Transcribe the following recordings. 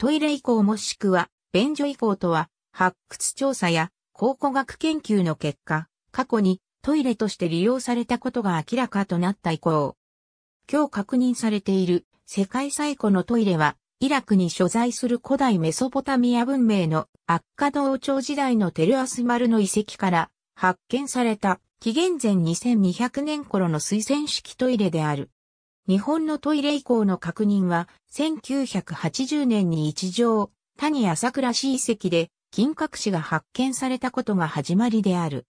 トイレ以降、もしくは、便所以降とは、発掘調査や考古学研究の結果、過去にトイレとして利用されたことが明らかとなった以降。今日確認されている世界最古のトイレは、イラクに所在する古代メソポタミア文明のアッカド王朝時代のテルアスマルの遺跡から発見された紀元前2200年頃の水薦式トイレである。日本のトイレ以降の確認は、1980年に一条、谷朝倉市遺跡で、金閣寺が発見されたことが始まりである。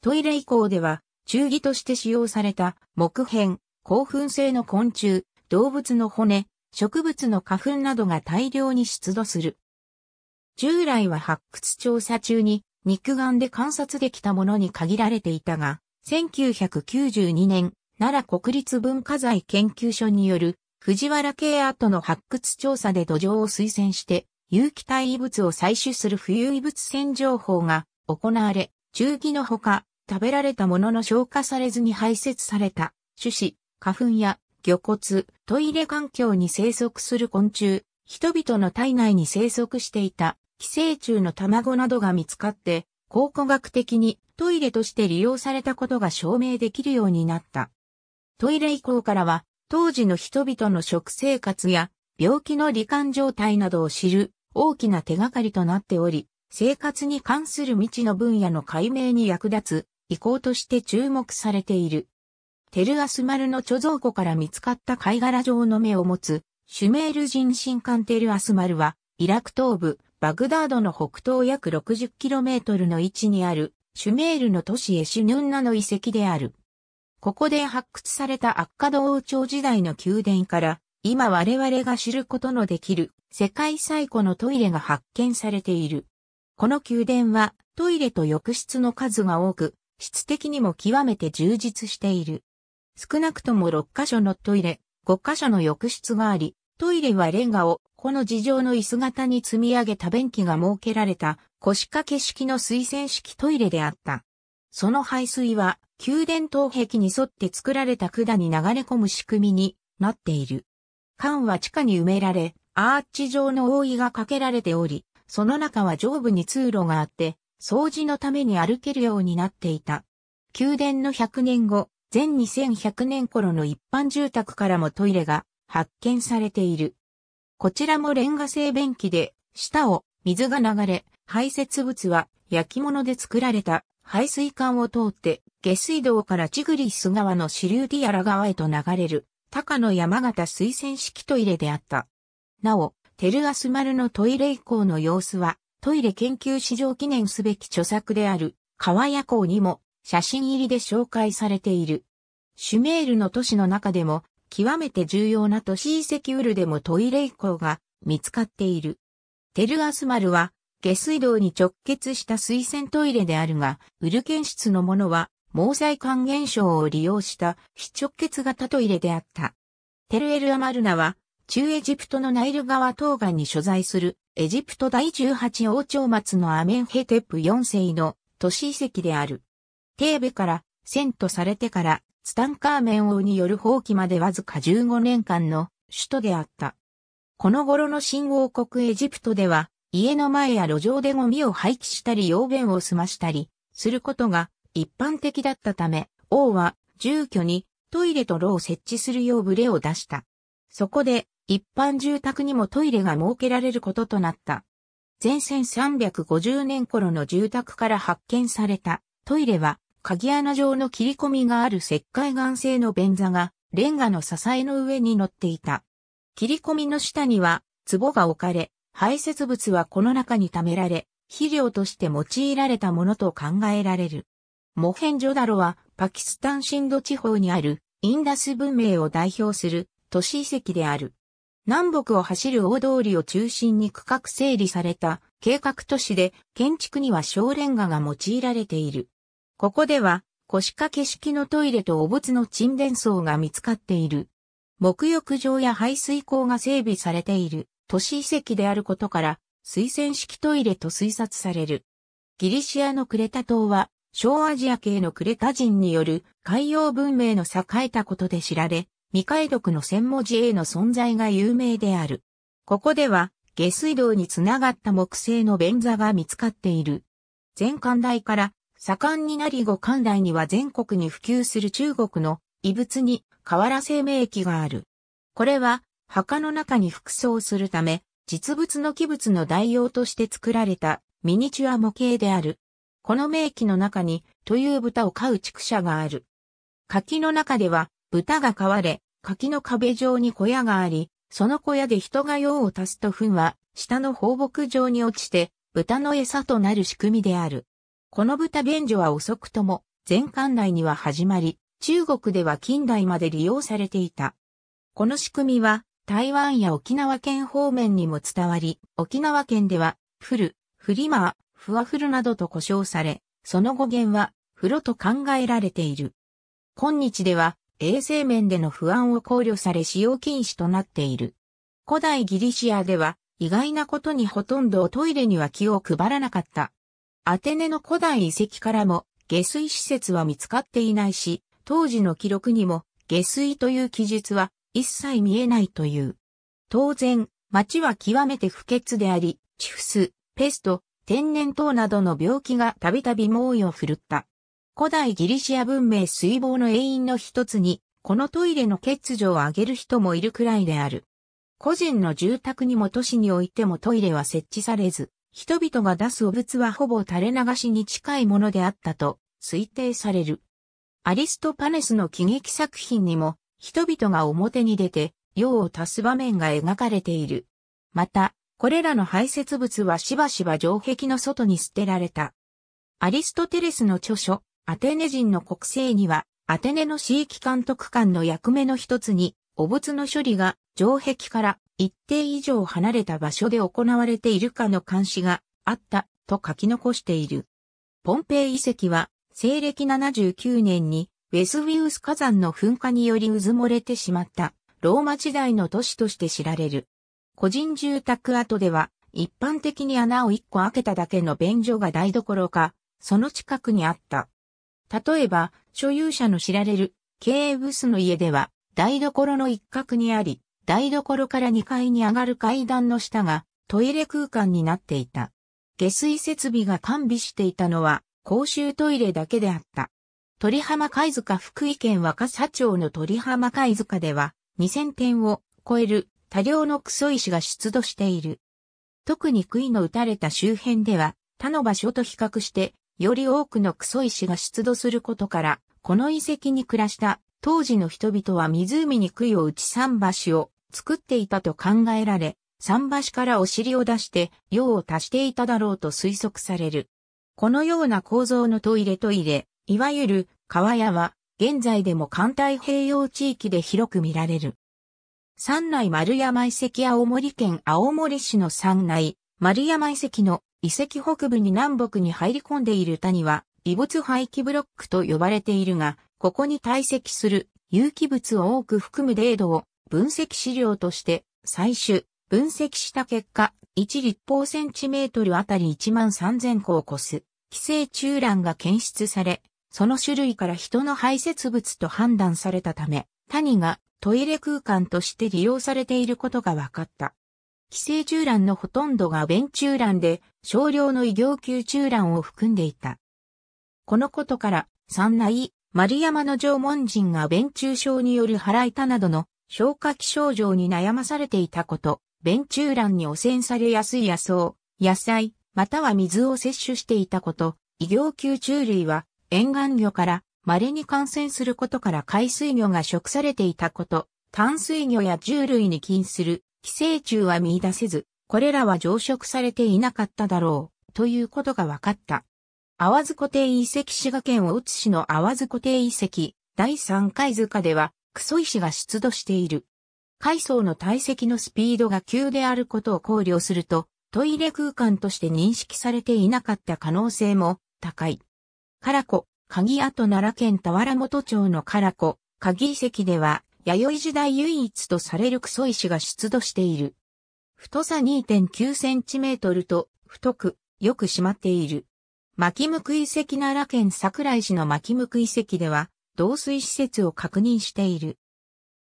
トイレ以降では、中義として使用された木片、興奮性の昆虫、動物の骨、植物の花粉などが大量に出土する。従来は発掘調査中に肉眼で観察できたものに限られていたが、1992年、奈良国立文化財研究所による藤原系跡の発掘調査で土壌を推薦して有機体異物を採取する浮遊異物洗浄法が行われ、中期のほか食べられたものの消化されずに排泄された種子、花粉や魚骨、トイレ環境に生息する昆虫、人々の体内に生息していた寄生虫の卵などが見つかって、考古学的にトイレとして利用されたことが証明できるようになった。トイレ以降からは、当時の人々の食生活や病気の罹患状態などを知る大きな手がかりとなっており、生活に関する未知の分野の解明に役立つ遺構として注目されている。テルアスマルの貯蔵庫から見つかった貝殻状の目を持つシュメール人神官テルアスマルは、イラク東部、バグダードの北東約 60km の位置にある、シュメールの都市エシュヌンナの遺跡である。ここで発掘された悪化道王朝時代の宮殿から、今我々が知ることのできる世界最古のトイレが発見されている。この宮殿はトイレと浴室の数が多く、質的にも極めて充実している。少なくとも6カ所のトイレ、5カ所の浴室があり、トイレはレンガをこの地上の椅子型に積み上げた便器が設けられた腰掛け式の水洗式トイレであった。その排水は宮殿東壁に沿って作られた管に流れ込む仕組みになっている。管は地下に埋められ、アーチ状の覆いがかけられており、その中は上部に通路があって、掃除のために歩けるようになっていた。宮殿の100年後、前2100年頃の一般住宅からもトイレが発見されている。こちらもレンガ製便器で、下を水が流れ、排泄物は焼き物で作られた排水管を通って、下水道からチグリス川の支流ディアラ川へと流れる、高野山形水洗式トイレであった。なお、テルアスマルのトイレ以降の様子は、トイレ研究史上記念すべき著作である、川夜行にも、写真入りで紹介されている。シュメールの都市の中でも、極めて重要な都市遺跡ウルでもトイレ以降が見つかっている。テルアスマルは、下水道に直結した水洗トイレであるが、ウルケン室のものは、毛細管現象を利用した非直結型トイレであった。テルエル・アマルナは、中エジプトのナイル川東岸に所在する、エジプト第18王朝末のアメンヘテプ4世の都市遺跡である。テーベから遷都されてから、ツタンカーメン王による放棄までわずか15年間の首都であった。この頃の新王国エジプトでは、家の前や路上でゴミを廃棄したり用便を済ましたり、することが一般的だったため、王は住居にトイレと炉を設置するようブレを出した。そこで一般住宅にもトイレが設けられることとなった。前線350年頃の住宅から発見されたトイレは鍵穴状の切り込みがある石灰岩製の便座がレンガの支えの上に乗っていた。切り込みの下には壺が置かれ、排泄物はこの中に貯められ、肥料として用いられたものと考えられる。モヘンジョダロはパキスタンシンド地方にあるインダス文明を代表する都市遺跡である。南北を走る大通りを中心に区画整理された計画都市で建築には小レンガが用いられている。ここでは腰掛け式のトイレとお仏の沈殿層が見つかっている。木浴場や排水口が整備されている都市遺跡であることから、水洗式トイレと推察される。ギリシアのクレタ島は、小アジア系のクレタ人による海洋文明の栄えたことで知られ、未解読の千文字 A の存在が有名である。ここでは、下水道につながった木製の便座が見つかっている。前漢台から盛んになり後漢台には全国に普及する中国の異物に瓦生命液がある。これは墓の中に服装するため、実物の器物の代用として作られたミニチュア模型である。この名器の中に、という豚を飼う畜舎がある。柿の中では、豚が飼われ、柿の壁上に小屋があり、その小屋で人が用を足すと糞は、下の放牧場に落ちて、豚の餌となる仕組みである。この豚便所は遅くとも、全館内には始まり、中国では近代まで利用されていた。この仕組みは、台湾や沖縄県方面にも伝わり、沖縄県では、フル、フリマー、フワフルなどと呼称され、その語源は、風呂と考えられている。今日では、衛生面での不安を考慮され使用禁止となっている。古代ギリシアでは、意外なことにほとんどトイレには気を配らなかった。アテネの古代遺跡からも、下水施設は見つかっていないし、当時の記録にも、下水という記述は一切見えないという。当然、町は極めて不潔であり、チフス、ペスト、天然痘などの病気がたびたび猛威を振るった。古代ギリシア文明水防の永因の一つに、このトイレの欠如を挙げる人もいるくらいである。個人の住宅にも都市においてもトイレは設置されず、人々が出す汚物はほぼ垂れ流しに近いものであったと推定される。アリストパネスの喜劇作品にも人々が表に出て、用を足す場面が描かれている。また、これらの排泄物はしばしば城壁の外に捨てられた。アリストテレスの著書、アテネ人の国政には、アテネの地域監督官の役目の一つに、汚物の処理が城壁から一定以上離れた場所で行われているかの監視があったと書き残している。ポンペイ遺跡は西暦79年にウェスウィウス火山の噴火により渦漏れてしまったローマ時代の都市として知られる。個人住宅跡では一般的に穴を一個開けただけの便所が台所か、その近くにあった。例えば、所有者の知られる経営ブスの家では台所の一角にあり、台所から2階に上がる階段の下がトイレ空間になっていた。下水設備が完備していたのは公衆トイレだけであった。鳥浜貝塚福井県若狭町の鳥浜貝塚では2000点を超える多量のクソ石が出土している。特に杭の打たれた周辺では他の場所と比較してより多くのクソ石が出土することからこの遺跡に暮らした当時の人々は湖に杭を打ち桟橋を作っていたと考えられ桟橋からお尻を出して用を足していただろうと推測される。このような構造のトイレトイレ、いわゆる川屋は現在でも関太平洋地域で広く見られる。三内丸山遺跡青森県青森市の三内丸山遺跡の遺跡北部に南北に入り込んでいる谷は遺物廃棄ブロックと呼ばれているが、ここに堆積する有機物を多く含むデードを分析資料として採取、分析した結果、1立方センチメートルあたり1万3000個を超す寄生虫卵が検出され、その種類から人の排泄物と判断されたため、谷がトイレ空間として利用されていることが分かった。寄生虫卵のほとんどが便虫卵で、少量の異形球虫卵を含んでいた。このことから、三内、丸山の縄文人が便虫症による腹痛などの消化器症状に悩まされていたこと、便虫卵に汚染されやすい野草、野菜、または水を摂取していたこと、異形球虫類は沿岸魚から稀に感染することから海水魚が食されていたこと、淡水魚や獣類に近する寄生虫は見出せず、これらは増殖されていなかっただろう、ということが分かった。淡津湖定遺跡滋賀県大津市の淡津湖定遺跡第3回塚では、クソ石が出土している。海藻の堆積のスピードが急であることを考慮すると、トイレ空間として認識されていなかった可能性も高い。カ唐子、鍵跡奈良県田原本町のカコ、カ鍵遺跡では、弥生時代唯一とされるクソ石が出土している。太さ2.9センチメートルと、太く、よく締まっている。巻向遺跡奈良県桜井市の巻向遺跡では、導水施設を確認している。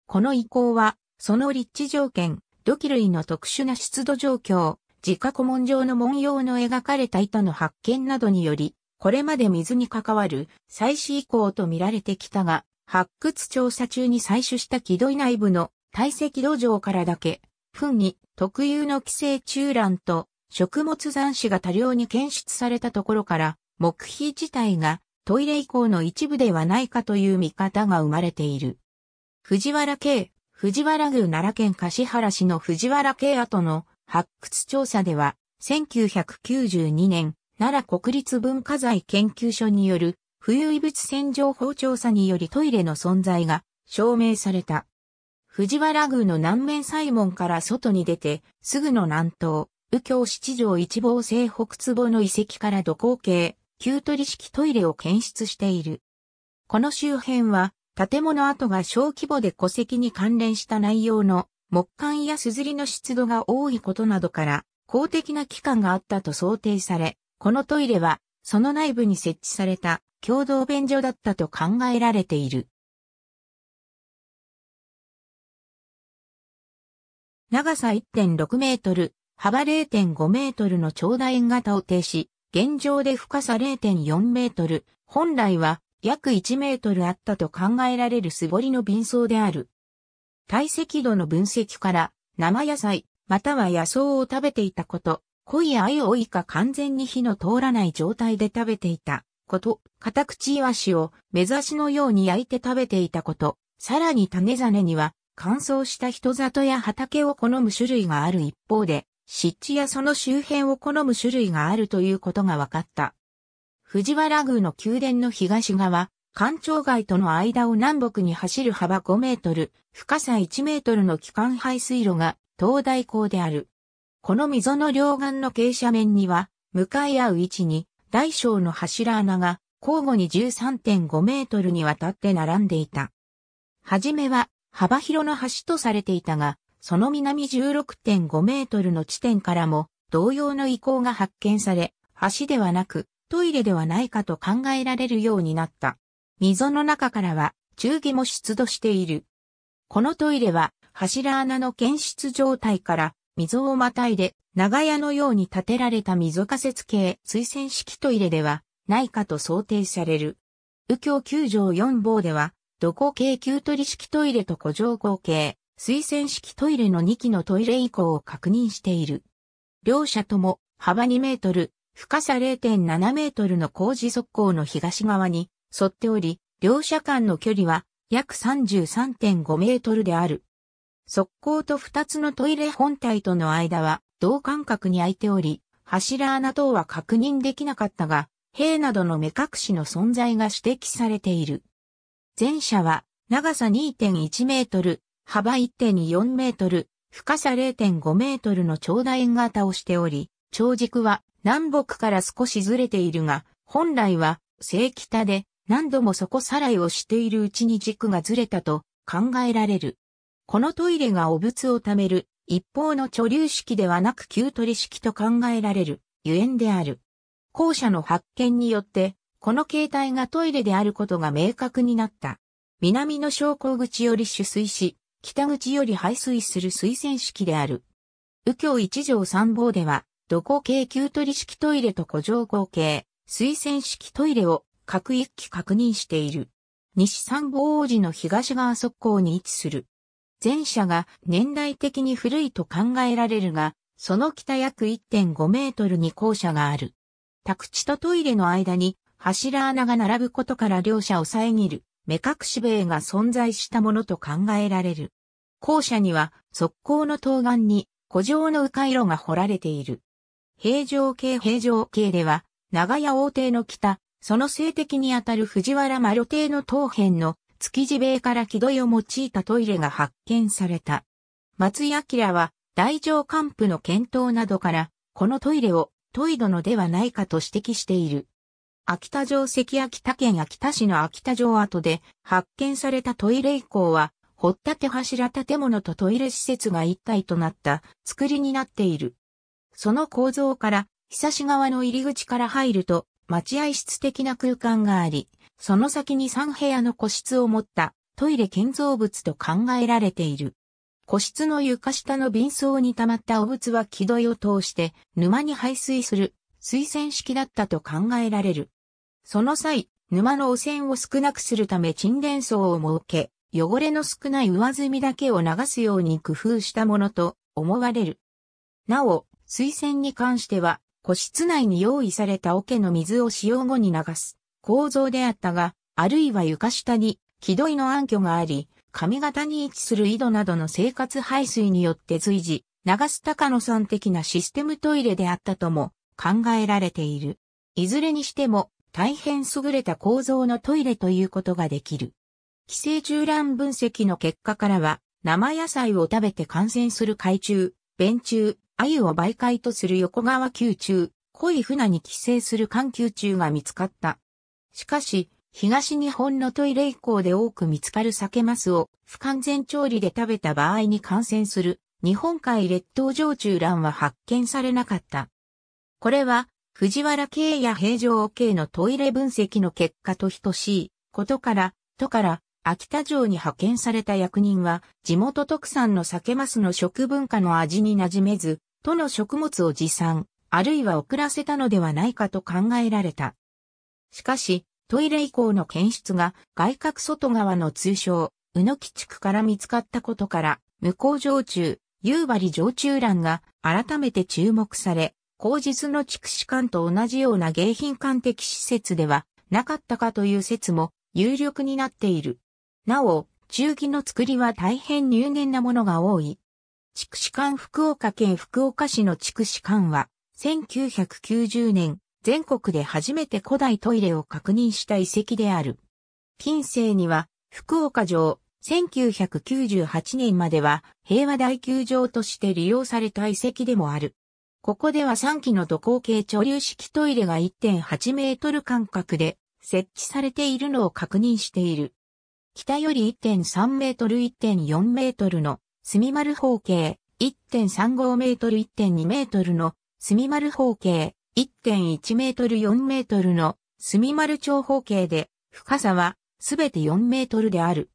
この遺構は、その立地条件、土器類の特殊な出土状況、自家古文上の文様の描かれた糸の発見などにより、これまで水に関わる採取以降と見られてきたが、発掘調査中に採取した木戸内部の堆積土壌からだけ、糞に特有の寄生虫卵と食物残滓が多量に検出されたところから、木皮自体がトイレ以降の一部ではないかという見方が生まれている。藤原系、藤原宮奈良県橿原市の藤原系跡の発掘調査では、1992年、奈良国立文化財研究所による浮遊遺物洗浄法調査によりトイレの存在が証明された。藤原宮の南面西門から外に出て、すぐの南東、右京七条一望西北坪の遺跡から土光系、旧取式トイレを検出している。この周辺は、建物跡が小規模で戸籍に関連した内容の木管や硯の湿度が多いことなどから、公的な機関があったと想定され、このトイレは、その内部に設置された共同便所だったと考えられている。長さ1.6メートル、幅0.5メートルの長大円型を停止、現状で深さ0.4メートル、本来は約1メートルあったと考えられる素りの便装である。体積度の分析から、生野菜、または野草を食べていたこと、濃い鮎を以下完全に火の通らない状態で食べていたこと、片口イワシを目指しのように焼いて食べていたこと、さらに種種には乾燥した人里や畑を好む種類がある一方で、湿地やその周辺を好む種類があるということが分かった。藤原宮の宮殿の東側、官庁街との間を南北に走る幅5メートル、深さ1メートルの機関排水路が東大港である。この溝の両岸の傾斜面には、向かい合う位置に、大小の柱穴が交互に13.5メートルにわたって並んでいた。はじめは幅広の橋とされていたが、その南16.5メートルの地点からも同様の遺構が発見され、橋ではなくトイレではないかと考えられるようになった。溝の中からは中下も出土している。このトイレは柱穴の検出状態から溝をまたいで、長屋のように建てられた溝仮設系水洗式トイレでは、ないかと想定される。右京九条4房では、土庫系旧取式トイレと古城後系、水洗式トイレの2機のトイレ以降を確認している。両者とも、幅2メートル、深さ0.7メートルの工事側溝の東側に沿っており、両者間の距離は約33.5メートルである。側溝と2つのトイレ本体との間は同間隔に空いており、柱穴等は確認できなかったが、兵などの目隠しの存在が指摘されている。前者は長さ2.1メートル、幅1.4メートル、深さ0.5メートルの長楕円型をしており、長軸は南北から少しずれているが、本来は正北で何度もそこさらいをしているうちに軸がずれたと考えられる。このトイレが汚物を貯める一方の貯留式ではなく旧取式と考えられるゆえんである。後者の発見によって、この形態がトイレであることが明確になった。南の昇降口より取水し、北口より排水する水洗式である。右京一条三房では、土庫系旧取式トイレと古城合計、水洗式トイレを各一機確認している。西三房王子の東側側溝に位置する。前者が年代的に古いと考えられるが、その北約1.5メートルに校舎がある。宅地とトイレの間に柱穴が並ぶことから両者を遮る目隠し塀が存在したものと考えられる。校舎には側溝の東岸に古城の迂回路が掘られている。平城系平城系では長屋王邸の北、その西的にあたる藤原丸邸の東辺の築地塀から木戸を用いたトイレが発見された。松井明は、大乗還付の検討などから、このトイレを、トイドのではないかと指摘している。秋田城関秋田県秋田市の秋田城跡で発見されたトイレ以降は、掘立柱建物とトイレ施設が一体となった作りになっている。その構造から、久し川の入り口から入ると、待合室的な空間があり、その先に3部屋の個室を持ったトイレ建造物と考えられている。個室の床下の瓶層に溜まった汚物は木戸を通して沼に排水する水洗式だったと考えられる。その際、沼の汚染を少なくするため沈殿層を設け、汚れの少ない上積みだけを流すように工夫したものと思われる。なお、水洗に関しては、個室内に用意された桶の水を使用後に流す。構造であったが、あるいは床下に気取りの暗渠があり、上方に位置する井戸などの生活排水によって随時、流す高野さん的なシステムトイレであったとも考えられている。いずれにしても大変優れた構造のトイレということができる。寄生虫卵分析の結果からは、生野菜を食べて感染する海中、便中、鮎を媒介とする横川球中、濃い船に寄生する環球中が見つかった。しかし、東日本のトイレ以降で多く見つかる酒スを不完全調理で食べた場合に感染する日本海列島上中欄は発見されなかった。これは藤原系や平城系のトイレ分析の結果と等しいことから、都から秋田城に派遣された役人は地元特産の酒スの食文化の味に馴染めず、都の食物を持参、あるいは遅らせたのではないかと考えられた。しかし、トイレ以降の検出が外角外側の通称、宇野木地区から見つかったことから、向こう常駐、夕張常駐欄が改めて注目され、後日の畜士館と同じような迎賓館的施設ではなかったかという説も有力になっている。なお、中義の作りは大変入念なものが多い。畜士館福岡県福岡市の畜士館は、1990年、全国で初めて古代トイレを確認した遺跡である。近世には、福岡城、1998年までは平和大球場として利用された遺跡でもある。ここでは3基の土工系貯留式トイレが1.8メートル間隔で設置されているのを確認している。北より1.3メートル1.4メートルの隅丸方形、1.35メートル1.2メートルの隅丸方形、1.1メートル4メートルの墨丸長方形で、深さはすべて4メートルである。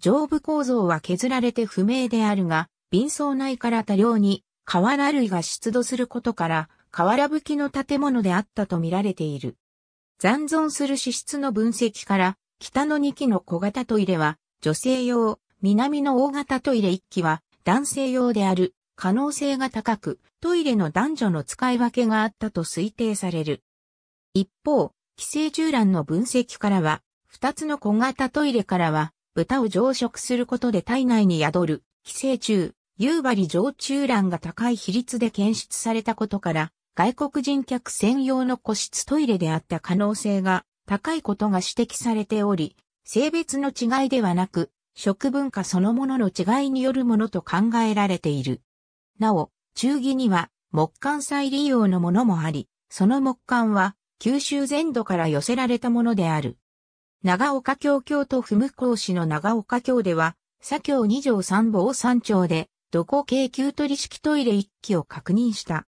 上部構造は削られて不明であるが、瓶層内から多量に瓦類が出土することから、瓦吹きの建物であったと見られている。残存する資質の分析から、北の2機の小型トイレは女性用、南の大型トイレ1機は男性用である可能性が高く、トイレの男女の使い分けがあったと推定される。一方、寄生従卵の分析からは、二つの小型トイレからは、豚を増殖することで体内に宿る、寄生虫、夕張常駐卵が高い比率で検出されたことから、外国人客専用の個室トイレであった可能性が高いことが指摘されており、性別の違いではなく、食文化そのものの違いによるものと考えられている。なお、中儀には木管再利用のものもあり、その木管は九州全土から寄せられたものである。長岡京京都府向こ市の長岡京では、左京二条三房三丁で、土庫京急取式トイレ一機を確認した。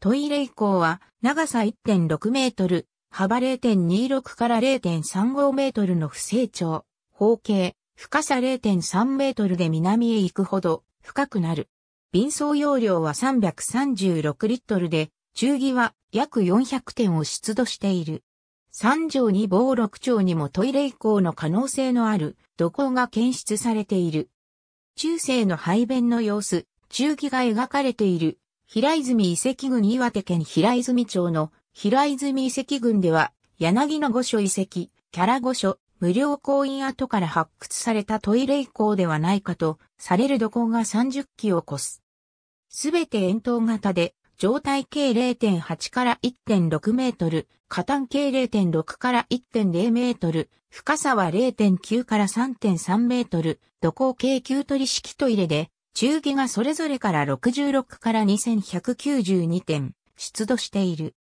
トイレ以降は、長さ1.6メートル、幅0.26から0.35メートルの不成長、方形、深さ0.3メートルで南へ行くほど深くなる。瓶装容量は336リットルで、中儀は約400点を出土している。3畳二房6丁にもトイレ移行の可能性のある土工が検出されている。中世の排便の様子、中儀が描かれている平泉遺跡群岩手県平泉町の平泉遺跡群では柳の御所遺跡、キャラ御所、無料公園跡から発掘されたトイレ以降ではないかとされる土工が30基を超す。すべて円筒型で、上体径0.8から1.6メートル、下端径0.6から1.0メートル、深さは0.9から3.3メートル、土工計球取式トイレで、中下がそれぞれから66から2192点、出土している。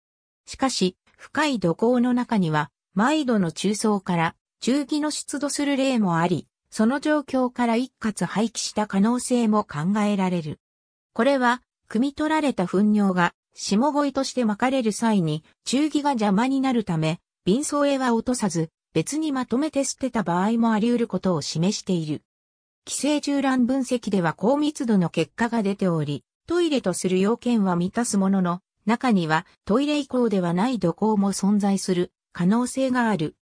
しかし、深い土工の中には、毎度の中層から中義の出土する例もあり、その状況から一括廃棄した可能性も考えられる。これは、汲み取られた糞尿が、下鯉として巻かれる際に、中義が邪魔になるため、瓶装へは落とさず、別にまとめて捨てた場合もあり得ることを示している。寄生虫卵分析では高密度の結果が出ており、トイレとする要件は満たすものの、中にはトイレ以降ではない土耕も存在する可能性がある。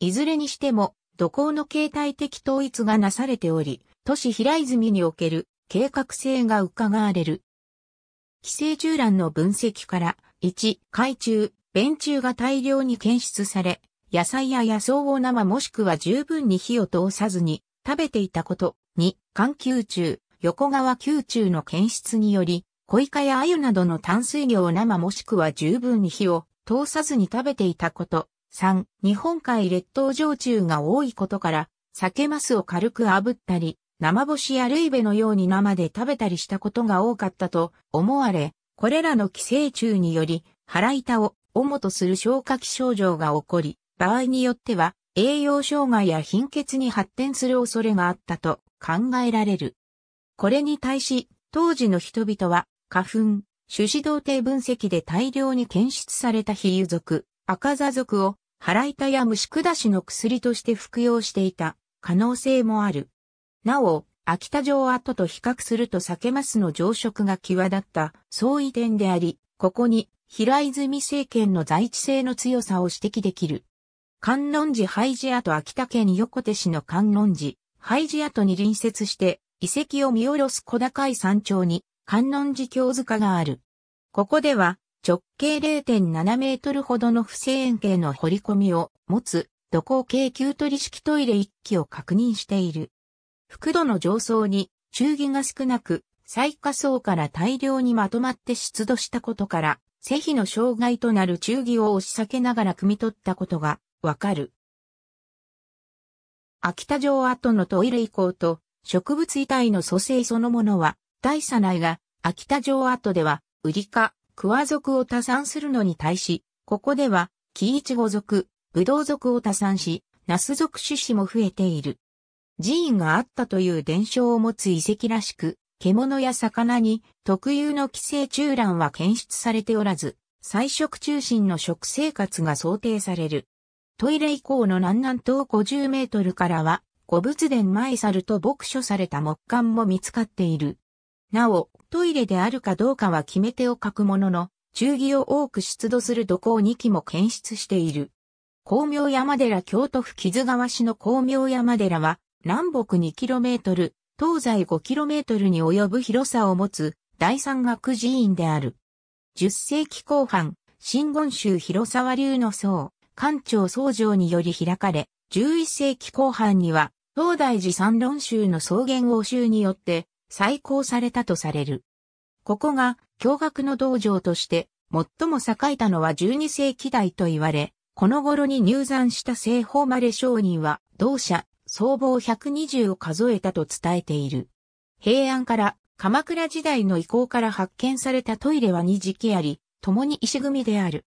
いずれにしても、土耕の形態的統一がなされており、都市平泉における計画性が伺われる。寄生従卵の分析から、1、海中、便中が大量に検出され、野菜や野草を生もしくは十分に火を通さずに食べていたこと。2、環球中、横川球中の検出により、小イカやアユなどの淡水魚を生もしくは十分に火を通さずに食べていたこと。3、日本海列島上中が多いことから、酒マスを軽く炙ったり、生干しやルイベのように生で食べたりしたことが多かったと思われ、これらの寄生虫により腹板を主とする消化器症状が起こり、場合によっては栄養障害や貧血に発展する恐れがあったと考えられる。これに対し、当時の人々は花粉、種子動定分析で大量に検出された比喩属、赤座属を腹板や虫下しの薬として服用していた可能性もある。なお、秋田城跡と比較すると酒マスの常食が際立った相違点であり、ここに平泉政権の在地性の強さを指摘できる。観音寺廃寺跡秋田県横手市の観音寺廃寺跡に隣接して遺跡を見下ろす小高い山頂に観音寺京塚がある。ここでは直径0.7メートルほどの不正円形の掘り込みを持つ土工系旧取式トイレ1基を確認している。複度の上層に、中義が少なく、最下層から大量にまとまって出土したことから、世比の障害となる中義を押し避けながら汲み取ったことがわかる。秋田城跡のトイレ以降と植物遺体の蘇生そのものは、大差いが秋田城跡では、ウリカ、クワ族を多産するのに対し、ここでは、キイチゴ族、ブドウ族を多産し、ナス族種子も増えている。寺院があったという伝承を持つ遺跡らしく、獣や魚に特有の寄生虫卵は検出されておらず、菜食中心の食生活が想定される。トイレ以降の南南東50メートルからは、古仏殿前猿と牧書された木管も見つかっている。なお、トイレであるかどうかは決め手を書くものの、中義を多く出土する土工2基も検出している。光明山寺京都府木津川市の光明山寺は、南北 2km、東西 5km に及ぶ広さを持つ第三学寺院である。10世紀後半、新言宗広沢流の僧、官庁僧城により開かれ、11世紀後半には、東大寺三論宗の草原欧州によって再興されたとされる。ここが教学の道場として最も栄えたのは12世紀代と言われ、この頃に入山した西方まで商人は同社総合120を数えたと伝えている。平安から鎌倉時代の遺構から発見されたトイレは二時期あり、共に石組みである。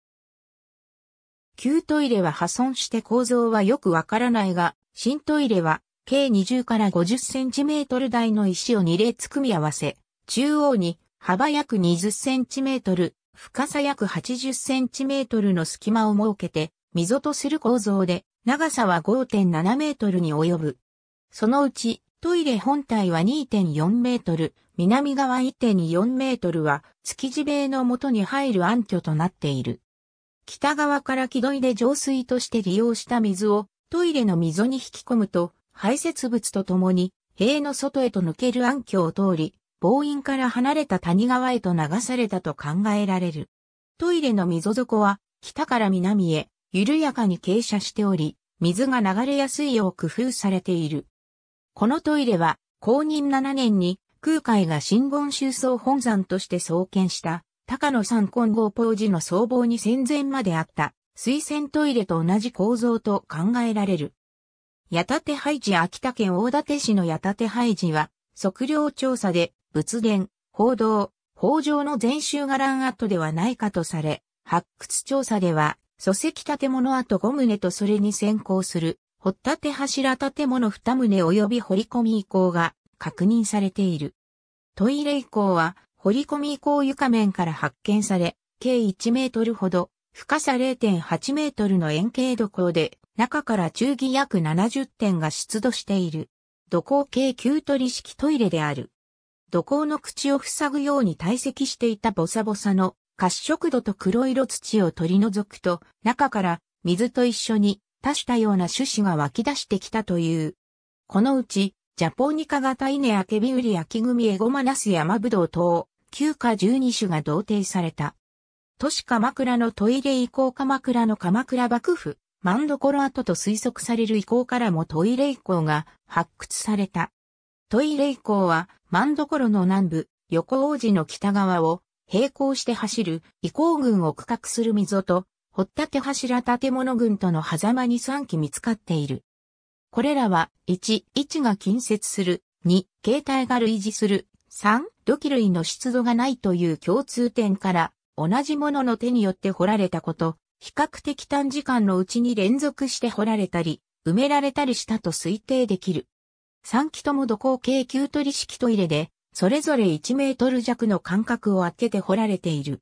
旧トイレは破損して構造はよくわからないが、新トイレは計20から50センチメートル台の石を2列組み合わせ、中央に幅約20センチメートル、深さ約80センチメートルの隙間を設けて、溝とする構造で、長さは5.7メートルに及ぶ。そのうち、トイレ本体は2.4メートル、南側1.4メートルは築地塀の元に入る暗渠となっている。北側から気戸井で浄水として利用した水をトイレの溝に引き込むと排泄物とともに塀の外へと抜ける暗渠を通り、防音から離れた谷川へと流されたと考えられる。トイレの溝底は北から南へ緩やかに傾斜しており、水が流れやすいよう工夫されている。このトイレは、公認7年に空海が新言修僧本山として創建した、高野山金剛法寺の僧帽に戦前まであった、水洗トイレと同じ構造と考えられる。八立廃寺秋田県大館市の八立廃寺は、測量調査で、仏殿、報道、法上の全ン伽藍跡ではないかとされ、発掘調査では、礎石建物跡5棟とそれに先行する、掘立て柱建物2棟及び掘り込み移行が確認されている。トイレ移行は、掘り込み移行床面から発見され、計1メートルほど、深さ0.8メートルの円形土坑で、中から中義約70点が出土している。土坑系給取式トイレである。土坑の口を塞ぐように堆積していたボサボサの褐色土と黒色土を取り除くと、中から水と一緒に多種多様な種子が湧き出してきたという。このうち、ジャポニカ型稲ネアケビウリアキグエゴマナス山ぶどう等、9か12種が同定された。都市鎌倉のトイレ移行鎌倉の鎌倉幕府、万所跡と推測される移行からもトイレ移行が発掘された。トイレ移行は万所の南部、横王子の北側を並行して走る移行軍を区画する溝と、掘立柱建物群との狭間に3基見つかっている。これらは、1、位置が近接する、2、形態が類似する、3、土器類の湿度がないという共通点から、同じものの手によって掘られたこと、比較的短時間のうちに連続して掘られたり、埋められたりしたと推定できる。3基とも土工系旧取式トイレで、それぞれ1メートル弱の間隔を空けて掘られている。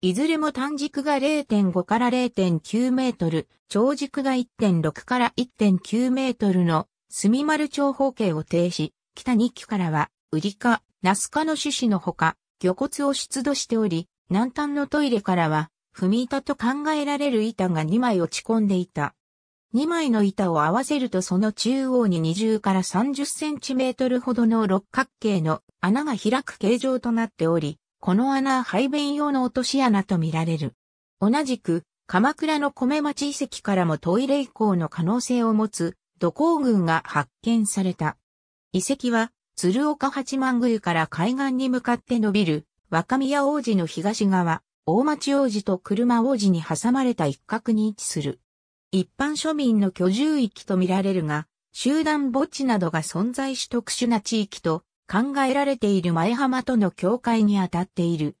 いずれも短軸が0.5から0.9メートル、長軸が1.6から1.9メートルの墨丸長方形を呈し、北日記からは、ウリ科、ナス科の種子のほか、魚骨を出土しており、南端のトイレからは、踏み板と考えられる板が2枚落ち込んでいた。2枚の板を合わせるとその中央に20から30センチメートルほどの六角形の穴が開く形状となっており、この穴は排便用の落とし穴とみられる。同じく、鎌倉の米町遺跡からもトイレ以降の可能性を持つ土工群が発見された。遺跡は、鶴岡八幡宮から海岸に向かって伸びる若宮王子の東側、大町王子と車王子に挟まれた一角に位置する。一般庶民の居住域とみられるが、集団墓地などが存在し特殊な地域と考えられている前浜との境界にあたっている。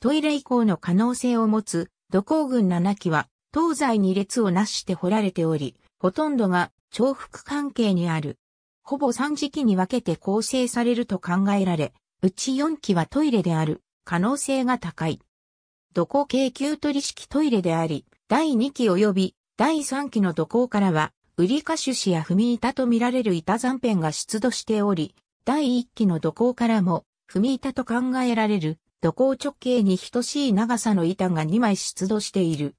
トイレ以降の可能性を持つ土工群7基は東西に列をなして掘られており、ほとんどが重複関係にある。ほぼ3時期に分けて構成されると考えられ、うち4基はトイレである可能性が高い。土工系旧取式トイレであり、第2期及び第3期の土工からは、ウリカシュシや踏み板と見られる板残片が出土しており、第1期の土工からも、踏み板と考えられる土工直径に等しい長さの板が2枚出土している。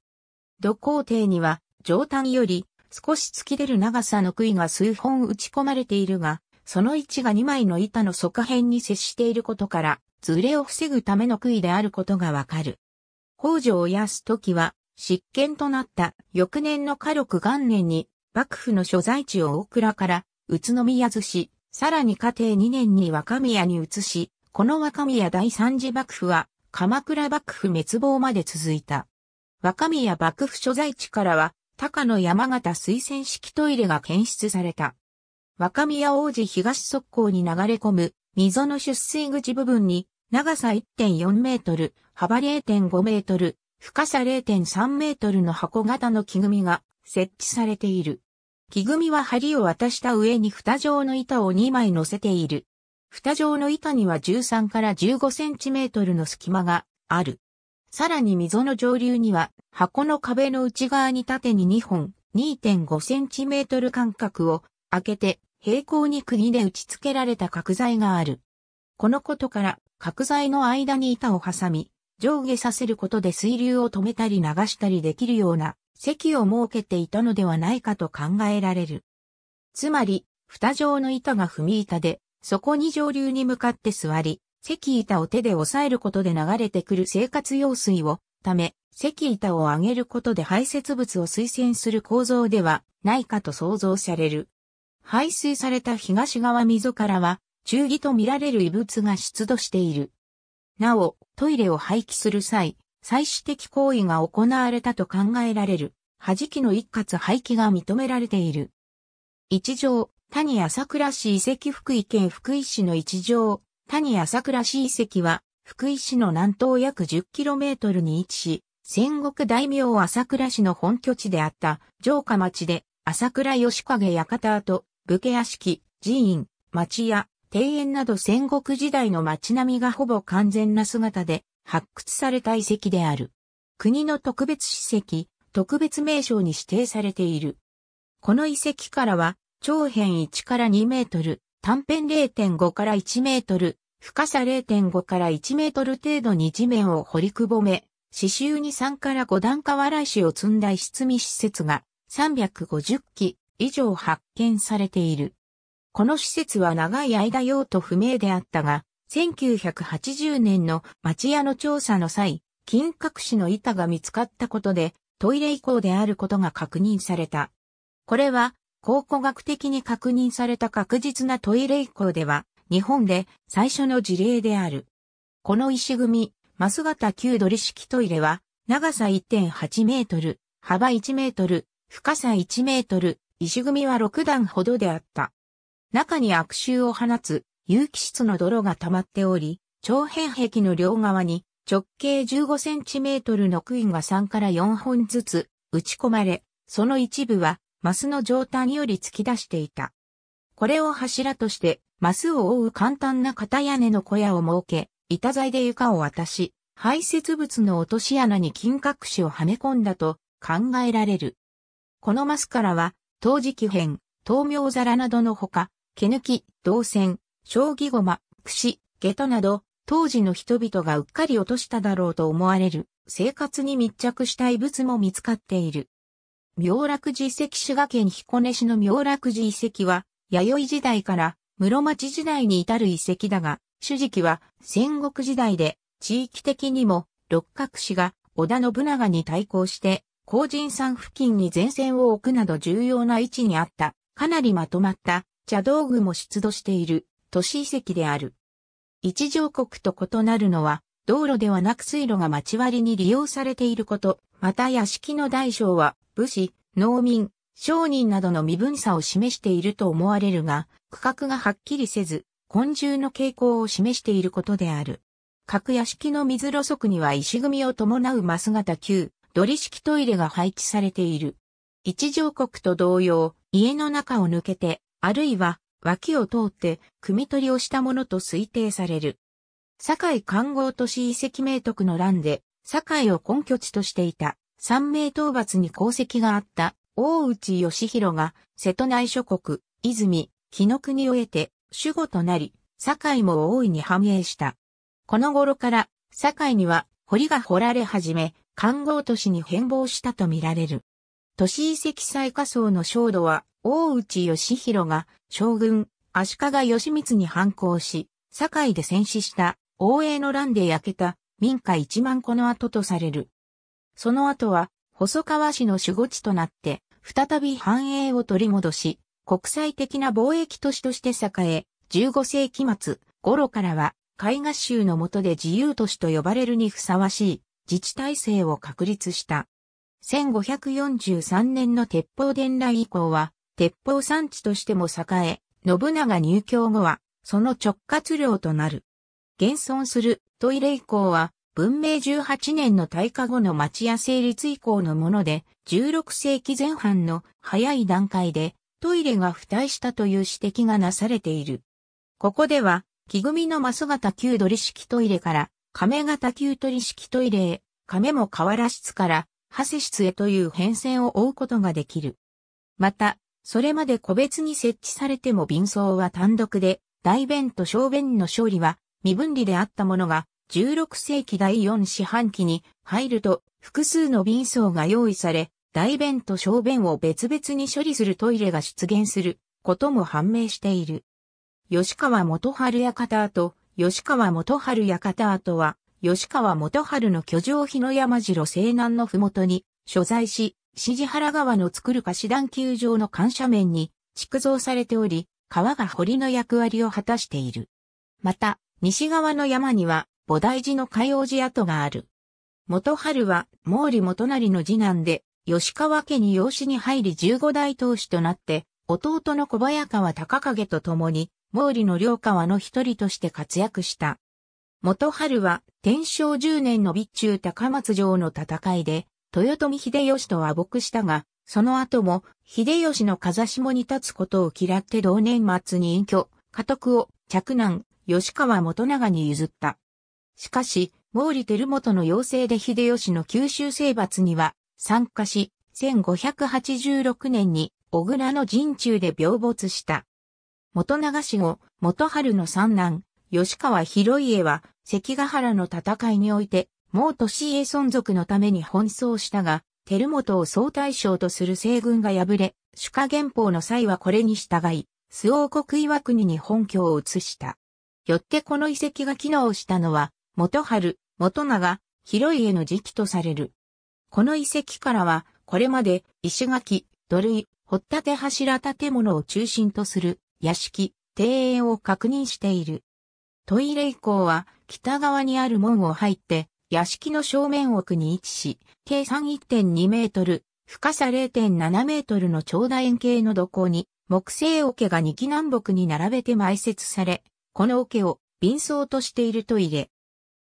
土工底には、上端より少し突き出る長さの杭が数本打ち込まれているが、その位置が2枚の板の側辺に接していることから、ズレを防ぐための杭であることがわかる。北条泰時は、執権となった翌年の火力元年に幕府の所在地を大倉から宇都宮図し、さらに家庭2年に若宮に移し、この若宮第三次幕府は鎌倉幕府滅亡まで続いた。若宮幕府所在地からは高野山形水洗式トイレが検出された。若宮王子東側溝に流れ込む溝の出水口部分に長さ1.4メートル、幅0.5メートル、深さ0.3メートルの箱型の木組みが設置されている。木組みは針を渡した上に蓋状の板を2枚乗せている。蓋状の板には13から15センチメートルの隙間がある。さらに溝の上流には箱の壁の内側に縦に2本2.5センチメートル間隔を開けて平行に釘で打ち付けられた角材がある。このことから角材の間に板を挟み上下させることで水流を止めたり流したりできるような席を設けていたのではないかと考えられる。つまり、蓋状の板が踏み板で、そこに上流に向かって座り、席板を手で押さえることで流れてくる生活用水を、ため、席板を上げることで排泄物を推薦する構造ではないかと想像される。排水された東側溝からは、中義と見られる異物が出土している。なお、トイレを廃棄する際、採取的行為が行われたと考えられる、弾きの一括廃棄が認められている。一条、谷朝倉市遺跡福井県福井市の一条、谷朝倉市遺跡は、福井市の南東約 10km に位置し、戦国大名朝倉市の本拠地であった城下町で朝倉義景館跡、武家屋敷、寺院、町屋、庭園など戦国時代の街並みがほぼ完全な姿で発掘された遺跡である。国の特別史跡、特別名称に指定されている。この遺跡からは、長辺1から2メートル、短辺0.5から1メートル、深さ0.5から1メートル程度に地面を掘りくぼめ、刺繍に3から5段瓦石を積んだ石積み施設が350基以上発見されている。この施設は長い間用途不明であったが、1980年の町屋の調査の際、金閣寺の板が見つかったことで、トイレ以降であることが確認された。これは、考古学的に確認された確実なトイレ以降では、日本で最初の事例である。この石組、マス型旧ドリ式トイレは、長さ1.8メートル、幅1メートル、深さ1メートル、石組は6段ほどであった。中に悪臭を放つ有機質の泥が溜まっており、長辺壁の両側に直径15センチメートルの杭が3から4本ずつ打ち込まれ、その一部はマスの状態により突き出していた。これを柱としてマスを覆う簡単な片屋根の小屋を設け、板材で床を渡し、排泄物の落とし穴に金隠しをはめ込んだと考えられる。このマスからは、陶磁器片、豆苗皿などのほか、毛抜き、銅線、将棋駒、串、下駄など、当時の人々がうっかり落としただろうと思われる、生活に密着した遺物も見つかっている。妙楽寺遺跡滋賀県彦根市の妙楽寺遺跡は、弥生時代から室町時代に至る遺跡だが、主時期は戦国時代で、地域的にも六角氏が織田信長に対抗して、工人山付近に前線を置くなど重要な位置にあった、かなりまとまった茶道具も出土している都市遺跡である。一条国と異なるのは、道路ではなく水路が町割りに利用されていること、また屋敷の大小は、武士、農民、商人などの身分差を示していると思われるが、区画がはっきりせず、昆虫の傾向を示していることである。各屋敷の水路側には石組みを伴うマス型旧、ドリ式トイレが配置されている。一条国と同様、家の中を抜けてあるいは脇を通って組取りをしたものと推定される。堺環合都市遺跡名徳の乱で、堺を根拠地としていた三名討伐に功績があった大内義弘が瀬戸内諸国、泉、木の国を得て守護となり、堺も大いに繁栄した。この頃から堺には堀が掘られ始め、環合都市に変貌したとみられる。都市遺跡最下層の焦土は大内義弘が将軍足利義満に反抗し、堺で戦死した大永の乱で焼けた民家1万個の跡とされる。その後は細川氏の守護地となって、再び繁栄を取り戻し、国際的な貿易都市として栄え、15世紀末頃からは、絵画集の下で自由都市と呼ばれるにふさわしい自治体制を確立した。1543年の鉄砲伝来以降は、鉄砲産地としても栄え、信長入京後は、その直轄領となる。現存する、トイレ以降は、文明18年の大化後の町屋成立以降のもので、16世紀前半の早い段階で、トイレが付帯したという指摘がなされている。ここでは、木組のマス型旧取式トイレから、亀型旧取式トイレへ、亀も河原室から、長谷室へという変遷を追うことができる。また、それまで個別に設置されても便装は単独で、大便と小便の処理は未分離であったものが、16世紀第4四半期に入ると複数の便装が用意され、大便と小便を別々に処理するトイレが出現することも判明している。吉川元春館跡、吉川元春館跡は、吉川元春の居城日の山城西南のふもとに所在し、指示原川の作る菓子団球場の感斜面に築造されており、川が堀の役割を果たしている。また、西側の山には菩提寺の海王寺跡がある。元春は毛利元成の次男で、吉川家に養子に入り15代当主となって、弟の小早川隆景と共に、毛利の両川の一人として活躍した。元春は天正10年の備中高松城の戦いで、豊臣秀吉と和睦したが、その後も、秀吉の風下に立つことを嫌って同年末に隠居、家督を嫡男、吉川元長に譲った。しかし、毛利輝元の要請で秀吉の九州征伐には参加し、1586年に小倉の陣中で病没した。元長氏後、元春の三男、吉川広家は関ヶ原の戦いにおいても都市へ存続のために奔走したが、テルモトを総大将とする西軍が敗れ、主家元法の際はこれに従い、周王国岩国に本拠を移した。よってこの遺跡が機能したのは、元春、元長、広家の時期とされる。この遺跡からは、これまで石垣、土塁、掘った手柱建物を中心とする屋敷、庭園を確認している。トイレ以降は北側にある門を入って屋敷の正面奥に位置し、計31.2メートル、深さ0.7メートルの長楕円形の土坑に、木製桶が二木南北に並べて埋設され、この桶を瓶装としていると入れ、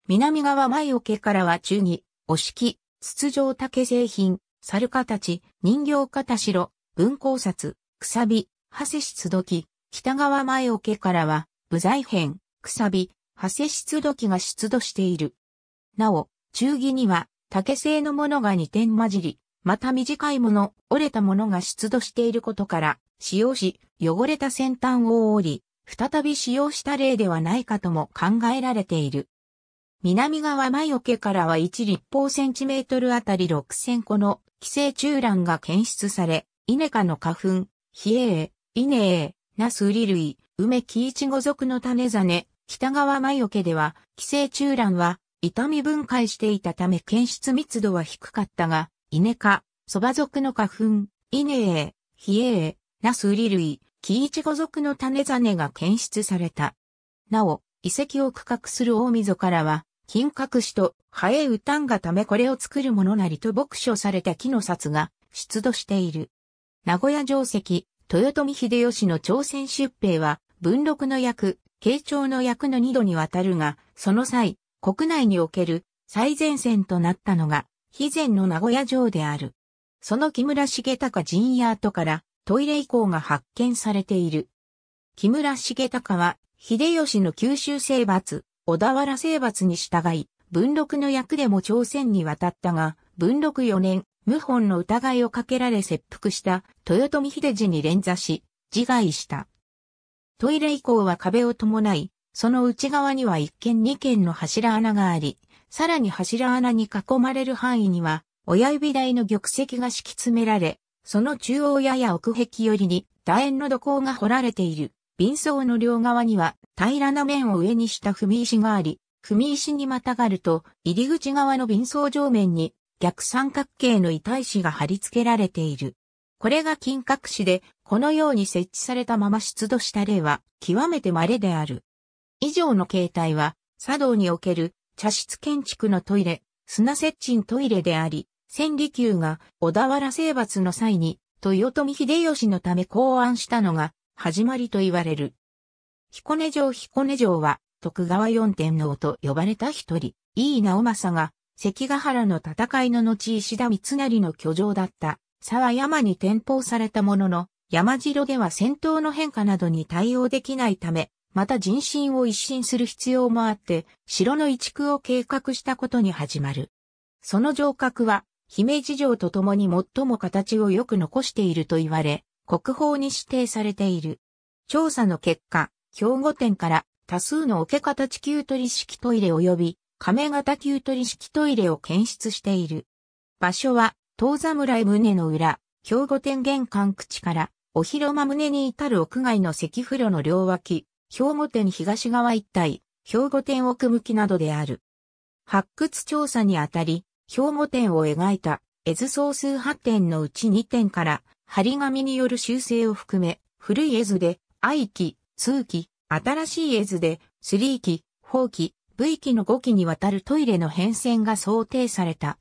南側前桶からは中儀、お式、筒状竹製品、猿形、人形形白、文考札、くさび、長つどき、北側前桶からは、部材編、くさび、長つどきが出土している。なお、中儀には竹製のものが2点混じり、また短いもの、折れたものが出土していることから、使用し、汚れた先端を折り、再び使用した例ではないかとも考えられている。南側魔桶けからは1立方センチメートルあたり6000個の寄生虫卵が検出され、イネ科の花粉、ヒエエ、イネエ、ナスウリ類、梅木イチゴ属の種種、北側魔桶けでは、寄生虫卵は痛み分解していたため検出密度は低かったが、イネ科、蕎麦属の花粉、稲ネエ、ヒエエ、ナスウリ類、キイチゴ属の種種が検出された。なお、遺跡を区画する大溝からは、金閣子とハエウタンがためこれを作るものなりと牧書された木の札が出土している。名古屋城跡、豊臣秀吉の朝鮮出兵は、文禄の役、慶長の役の二度にわたるが、その際、国内における最前線となったのが、肥前の名古屋城である。その木村重隆陣屋跡からトイレ遺構が発見されている。木村重隆は、秀吉の九州征伐、小田原征伐に従い、文禄の役でも朝鮮に渡ったが、文禄4年、謀反の疑いをかけられ切腹した豊臣秀次に連座し、自害した。トイレ以降は壁を伴い、その内側には一軒二軒の柱穴があり、さらに柱穴に囲まれる範囲には、親指台の玉石が敷き詰められ、その中央やや奥壁寄りに楕円の土工が掘られている。瓶層の両側には平らな面を上にした踏み石があり、踏み石にまたがると入り口側の瓶層上面に逆三角形の体石が貼り付けられている。これが金閣紙でこのように設置されたまま出土した例は極めて稀である。以上の形態は、茶道における茶室建築のトイレ、砂接近トイレであり、千里宮が小田原征伐の際に豊臣秀吉のため考案したのが始まりと言われる。彦根城彦根城は徳川四天王と呼ばれた一人、井伊直政が関ヶ原の戦いの後石田三成の居城だった沢山に転封されたものの山城では戦闘の変化などに対応できないためまた人心を一新する必要もあって、城の移築を計画したことに始まる。その城郭は、姫路城と共に最も形をよく残していると言われ、国宝に指定されている。調査の結果、兵庫店から多数の桶形旧取式トイレ及び亀型旧取式トイレを検出している。場所は、遠侍胸の裏、兵庫店玄関口から、お広間胸に至る屋外の石風呂の両脇、兵庫店東側一帯、兵庫店奥向きなどである。発掘調査にあたり、兵庫店を描いた絵図総数8点のうち2点から、張り紙による修正を含め、古い絵図で、愛期、通期、新しい絵図で、スリー期、法期、V 期の5期にわたるトイレの変遷が想定された。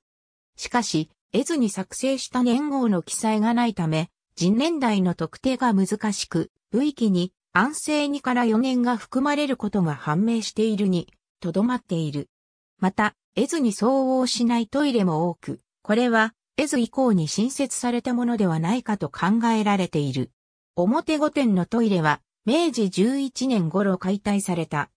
しかし、絵図に作成した年号の記載がないため、人年代の特定が難しく、V 期に安静にから4年が含まれることが判明しているに、とどまっている。また、絵図に相応しないトイレも多く、これは、絵図以降に新設されたものではないかと考えられている。表御殿のトイレは、明治11年頃解体された。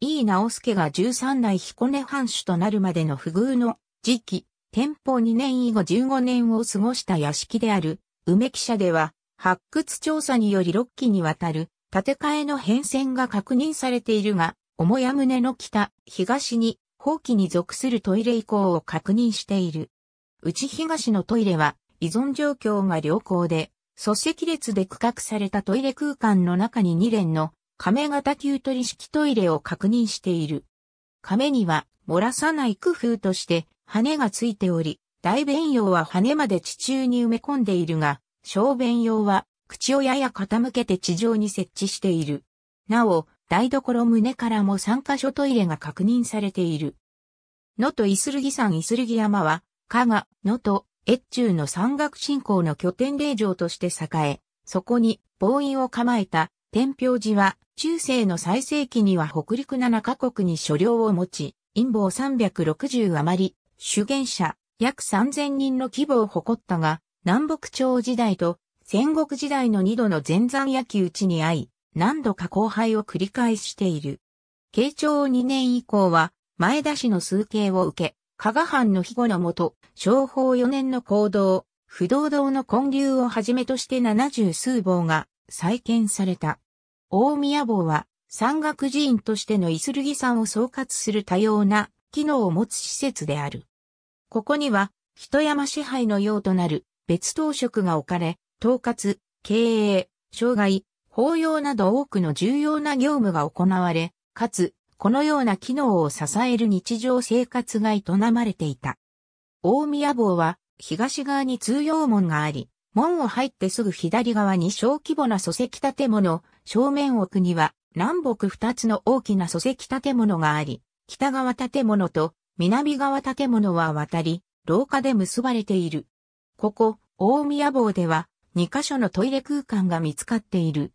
井伊直輔が13代彦根藩主となるまでの不遇の時期、天保2年以後15年を過ごした屋敷である、梅記者では、発掘調査により6期にわたる建て替えの変遷が確認されているが、母屋棟の北、東に、放棄に属するトイレ移行を確認している。内東のトイレは、依存状況が良好で、組織列で区画されたトイレ空間の中に2連の亀型給取式トイレを確認している。亀には漏らさない工夫として羽がついており、大便用は羽まで地中に埋め込んでいるが、小便用は口をやや傾けて地上に設置している。なお、台所胸からも3カ所トイレが確認されている。のとイスルギ山イスルギ山は、加賀、のと、越中の山岳信仰の拠点霊場として栄え、そこに防衛を構えた天平寺は、中世の最盛期には北陸7カ国に所領を持ち、陰謀360余り、主言者、約3000人の規模を誇ったが、南北朝時代と戦国時代の二度の前山焼き打ちに遭い、何度か後輩を繰り返している。慶長二年以降は、前田氏の数形を受け、加賀藩の庇護のもと、商法四年の行動、不動堂の建立をはじめとして七十数坊が再建された。大宮坊は、山岳寺院としてのイスルギ山を総括する多様な機能を持つ施設である。ここには、人山支配の用となる別当職が置かれ、統括、経営、障害、法要など多くの重要な業務が行われ、かつ、このような機能を支える日常生活が営まれていた。大宮坊は、東側に通用門があり、門を入ってすぐ左側に小規模な礎石建物、正面奥には南北二つの大きな礎石建物があり、北側建物と南側建物は渡り、廊下で結ばれている。ここ、大宮坊では、2カ所のトイレ空間が見つかっている。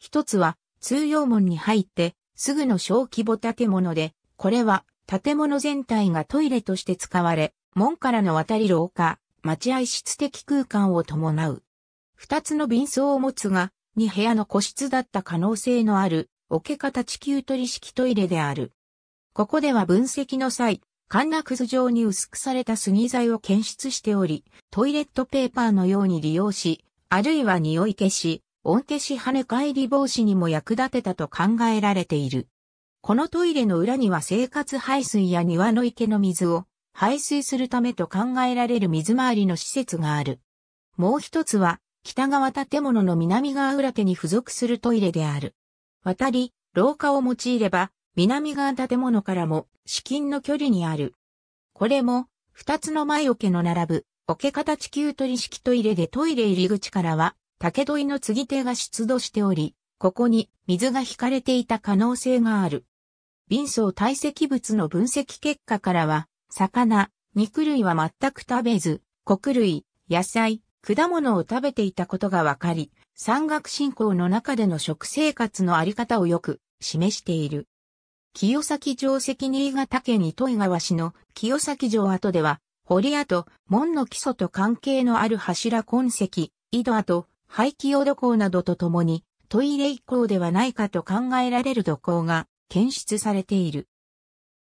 一つは通用門に入ってすぐの小規模建物で、これは建物全体がトイレとして使われ、門からの渡り廊下、待合室的空間を伴う。二つの便装を持つが、2部屋の個室だった可能性のある、桶型地球取式トイレである。ここでは分析の際、カ楽くず状に薄くされた杉材を検出しており、トイレットペーパーのように利用し、あるいは匂い消し、音消し跳ね返り防止にも役立てたと考えられている。このトイレの裏には生活排水や庭の池の水を排水するためと考えられる水回りの施設がある。もう一つは、北側建物の南側裏手に付属するトイレである。渡り、廊下を用いれば、南側建物からも、至近の距離にある。これも、二つの前置けの並ぶ、桶形地球取式トイレでトイレ入り口からは、竹問の継ぎ手が出土しており、ここに水が引かれていた可能性がある。貧相堆積物の分析結果からは、魚、肉類は全く食べず、穀類、野菜、果物を食べていたことがわかり、山岳信仰の中での食生活のあり方をよく示している。清崎城跡新潟県糸魚川市の清崎城跡では、堀跡、門の基礎と関係のある柱痕跡、井戸跡、排気用土坑などとともに、トイレ以降ではないかと考えられる土坑が検出されている。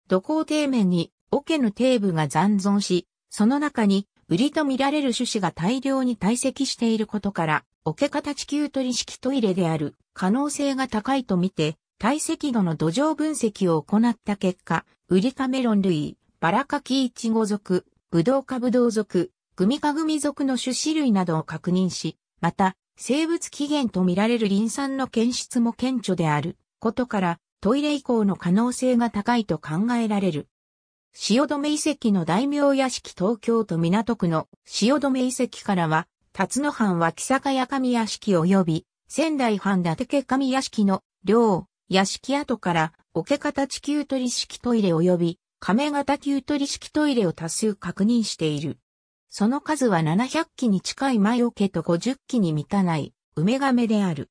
土坑底面に桶の底部が残存し、その中に売りと見られる種子が大量に堆積していることから、桶形球取り式トイレである可能性が高いとみて、堆積度の土壌分析を行った結果、ウリカメロン類、バラカキイチゴ属、ブドウ科ブドウ属、グミ科グミ属の種子類などを確認し、また、生物起源とみられるリン酸の検出も顕著であることから、トイレ移行の可能性が高いと考えられる。止め遺跡の大名屋敷東京都港区の止め遺跡からは、辰野藩は木坂屋上屋敷及び仙台藩伊達家上屋敷の両屋敷跡から桶形地球取り式トイレ及び亀型給取り式トイレを多数確認している。その数は700機に近い前桶と50機に満たない梅亀である。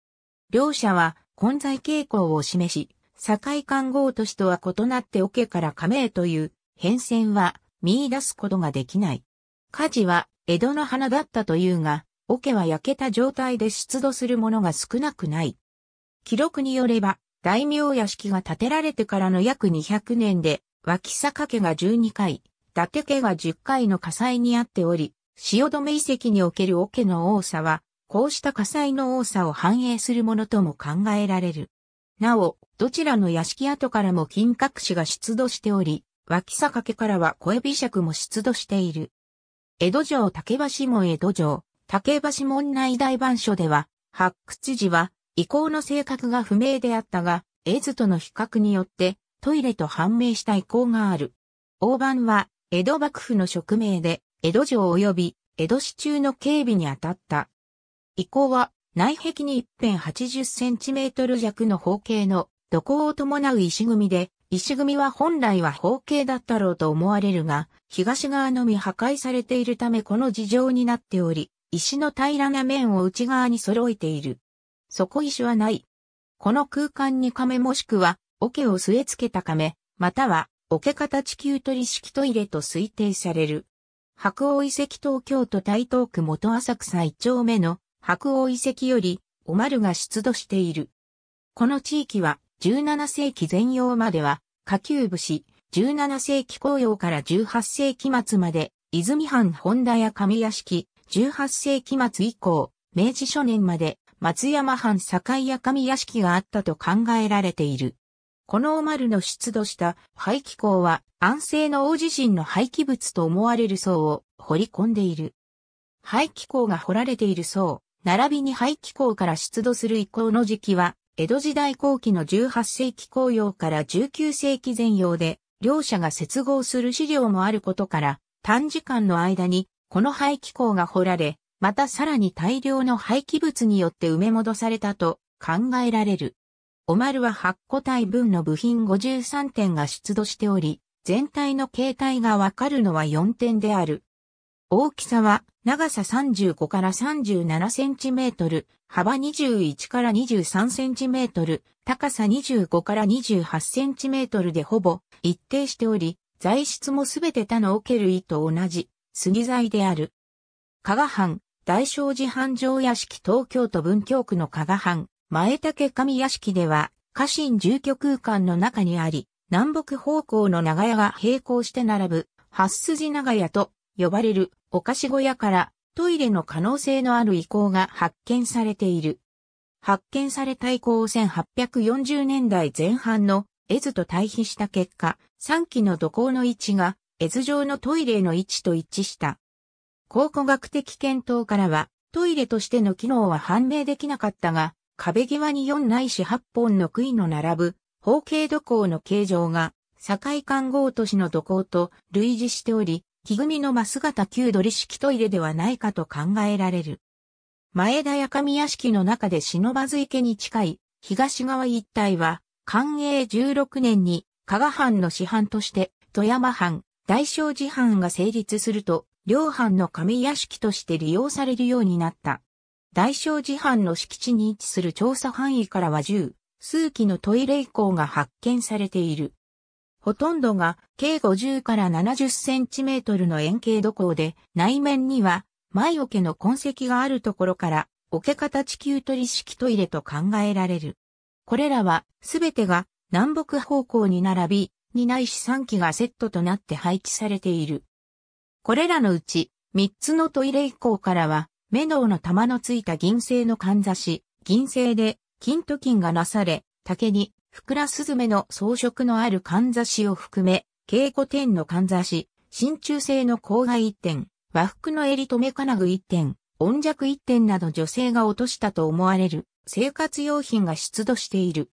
両者は混在傾向を示し、境観合都市とは異なって桶から亀へという変遷は見出すことができない。火事は江戸の花だったというが、桶は焼けた状態で出土するものが少なくない。記録によれば、大名屋敷が建てられてからの約200年で、脇坂家が12回、伊達家が10回の火災にあっており、汐留遺跡における桶の多さは、こうした火災の多さを反映するものとも考えられる。なお、どちらの屋敷跡からも金閣氏が出土しており、脇坂家からは小指尺も出土している。江戸城竹橋門江戸城、竹橋門内大番所では、発掘時は、遺構の性格が不明であったが、絵図との比較によって、トイレと判明した意向がある。大判は、江戸幕府の職名で、江戸城及び、江戸市中の警備に当たった。遺構は、内壁に一辺8 0トル弱の方形の土工を伴う石組みで、石組みは本来は方形だったろうと思われるが、東側のみ破壊されているためこの事情になっており、石の平らな面を内側に揃えている。底石はない。この空間に亀もしくは桶を据え付けた亀、または、桶形球取り式トイレと推定される。白王遺跡東京都台東区元浅草一丁目の白王遺跡より、お丸が出土している。この地域は、17世紀前葉までは、下級武士、17世紀紅葉から18世紀末まで、泉藩本田や上屋敷、18世紀末以降、明治初年まで、松山藩境や上屋敷があったと考えられている。このオマルの出土した排気口は安政の大地震の廃棄物と思われる層を掘り込んでいる。排気口が掘られている層、並びに廃棄口から出土する以降の時期は、江戸時代後期の18世紀紅葉から19世紀前葉で、両者が接合する資料もあることから、短時間の間に、この排気口が掘られ、またさらに大量の廃棄物によって埋め戻されたと考えられる。オマルは8個体分の部品53点が出土しており、全体の形態がわかるのは4点である。大きさは長さ35から37センチメートル、幅21から23センチメートル、高さ25から28センチメートルでほぼ一定しており、材質もすべて他のオケ類と同じ杉材である。加賀藩、大正寺繁盛屋敷東京都文京区の加賀藩、前竹上屋敷では、家臣住居空間の中にあり、南北方向の長屋が並行して並ぶ、八筋長屋と呼ばれるお菓子小屋からトイレの可能性のある遺構が発見されている。発見された遺構を1840年代前半の絵図と対比した結果、3期の土工の位置が絵図上のトイレの位置と一致した。考古学的検討からはトイレとしての機能は判明できなかったが、壁際に4ないし8本の杭の並ぶ、方形土工の形状が、堺観光都市の土工と類似しており、木組の真姿旧取式トイレではないかと考えられる。前田や上屋敷の中で忍ばず池に近い東側一帯は、寛永16年に加賀藩の市藩として富山藩、大正寺藩が成立すると、両藩の上屋敷として利用されるようになった。大正寺藩の敷地に位置する調査範囲からは10、数基のトイレ以降が発見されている。ほとんどが計50から70センチメートルの円形土坑で、内面には前桶の痕跡があるところから、桶型地球取式トイレと考えられる。これらはすべてが南北方向に並び、にないし3基がセットとなって配置されている。これらのうち、3つのトイレ以降からは、メノの玉のついた銀製のかんざし、銀製で、金と金がなされ、竹に、ふくらすずめの装飾のあるかんざしを含め、稽古天のかんざし、真鍮製の甲賀一点、和服の襟留め金具一点、温弱一点など女性が落としたと思われる生活用品が出土している。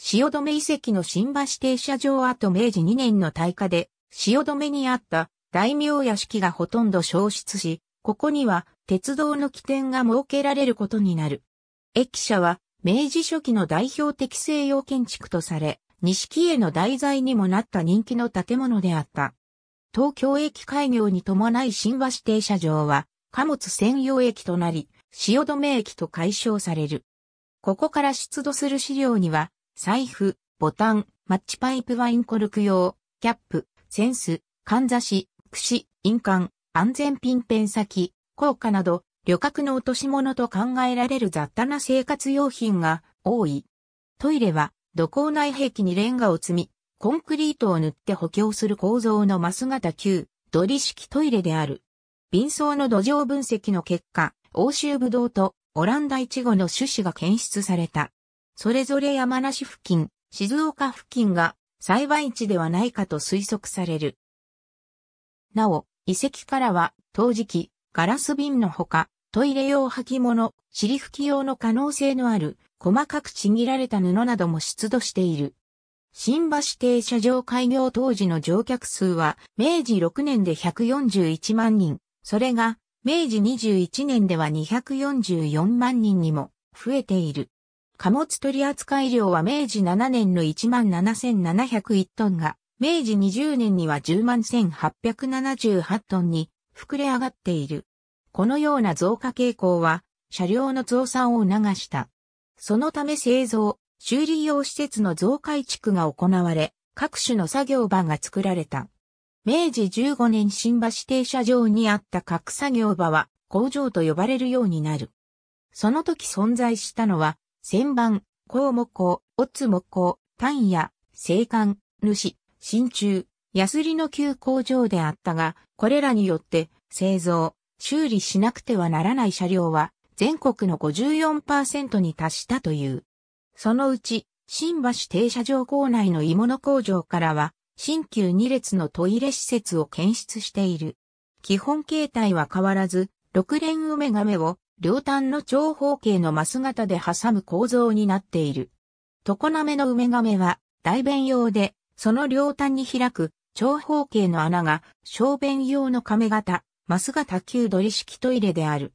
止め遺跡の新橋停車場跡明治2年の大火で、止めにあった大名屋敷がほとんど消失し、ここには鉄道の起点が設けられることになる。駅舎は明治初期の代表的西洋建築とされ、錦絵の題材にもなった人気の建物であった。東京駅開業に伴い新橋停車場は貨物専用駅となり、汐留駅と解消される。ここから出土する資料には、財布、ボタン、マッチパイプワインコルク用、キャップ、センス、かんざし、串、印鑑、安全ピンペン先、硬貨など、旅客の落とし物と考えられる雑多な生活用品が多い。トイレは土工内壁にレンガを積み、コンクリートを塗って補強する構造のマス型旧、ドリ式トイレである。貧相の土壌分析の結果、欧州ブドウとオランダイチゴの種子が検出された。それぞれ山梨付近、静岡付近が栽培地ではないかと推測される。なお、遺跡からは、陶磁器、ガラス瓶のほか、トイレ用履物、尻拭き用の可能性のある、細かくちぎられた布なども出土している。新橋停車場開業当時の乗客数は、明治6年で141万人、それが、明治21年では244万人にも増えている。貨物取扱量は明治7年の17,701トンが、明治20年には10万1,878トンに膨れ上がっている。このような増加傾向は、車両の増産を促した。そのため製造、修理用施設の増改築が行われ、各種の作業場が作られた。明治15年新橋停車場にあった各作業場は工場と呼ばれるようになる。その時存在したのは、旋盤、項目工、オツ木工、単野、青管、主、真鍮、ヤスリの旧工場であったが、これらによって製造、修理しなくてはならない車両は全国の54%に達したという。そのうち、新橋停車場構内の鋳物工場からは、新旧2列のトイレ施設を検出している。基本形態は変わらず、6連梅亀を両端の長方形のマス型で挟む構造になっている。常滑の梅亀は、大便用で、その両端に開く長方形の穴が小便用の亀型、マス型旧取式トイレである。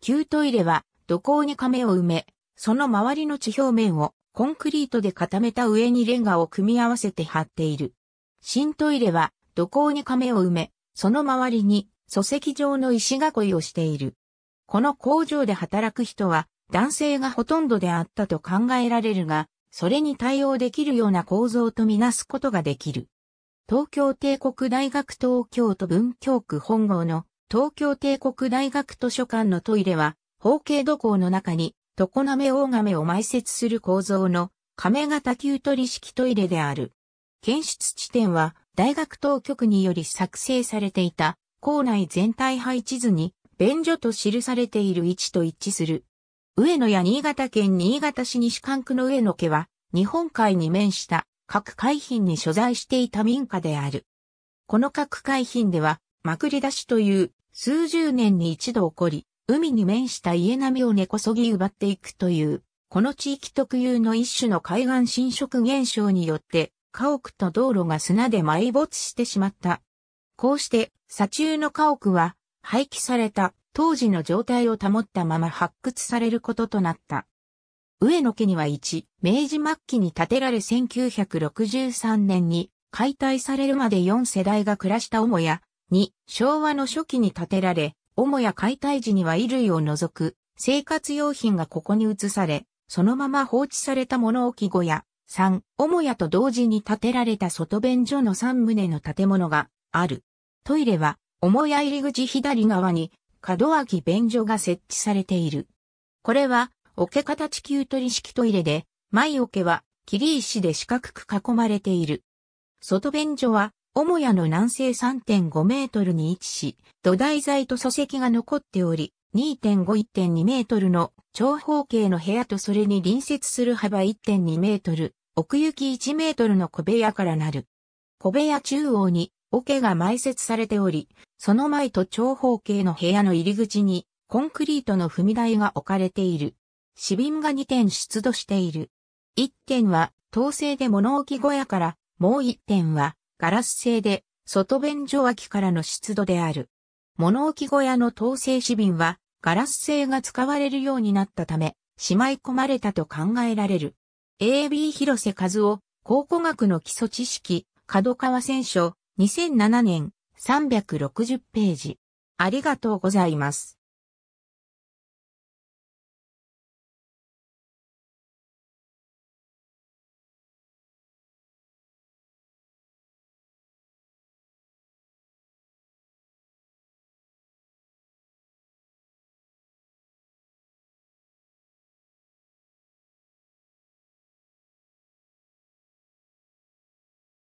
旧トイレは土坑に亀を埋め、その周りの地表面をコンクリートで固めた上にレンガを組み合わせて張っている。新トイレは土坑に亀を埋め、その周りに礎石状の石囲いをしている。この工場で働く人は男性がほとんどであったと考えられるが、それに対応できるような構造とみなすことができる。東京帝国大学東京都文京区本郷の東京帝国大学図書館のトイレは、方形土工の中に、常滑大亀を埋設する構造の、亀型旧取り式トイレである。検出地点は、大学当局により作成されていた、校内全体配置図に、便所と記されている位置と一致する。上野や新潟県新潟市西関区の上野家は、日本海に面した各海浜に所在していた民家である。この各海浜では、まくり出しという数十年に一度起こり、海に面した家並みを根こそぎ奪っていくという、この地域特有の一種の海岸侵食現象によって、家屋と道路が砂で埋没してしまった。こうして、砂中の家屋は、廃棄された当時の状態を保ったまま発掘されることとなった。上野家には1、明治末期に建てられ1963年に解体されるまで4世代が暮らした母屋、2、昭和の初期に建てられ、母屋解体時には衣類を除く生活用品がここに移され、そのまま放置された物置小屋、3、母屋と同時に建てられた外便所の3棟の建物がある。トイレは、母屋入り口左側に、門脇便所が設置されている。これは、桶形地球取り式トイレで、前桶は、霧石で四角く囲まれている。外便所は、母屋の南西3.5メートルに位置し、土台材と礎石が残っており、2.5-1.2メートルの長方形の部屋とそれに隣接する幅1.2メートル、奥行き1メートルの小部屋からなる。小部屋中央に桶が埋設されており、その前と長方形の部屋の入り口にコンクリートの踏み台が置かれている。死瓶が2点出土している。1点は、陶製で物置小屋から、もう1点は、ガラス製で、外便所脇からの出土である。物置小屋の陶製死瓶は、ガラス製が使われるようになったため、しまい込まれたと考えられる。AB 広瀬和夫、考古学の基礎知識、角川選書、2007年、360ページ。ありがとうございます。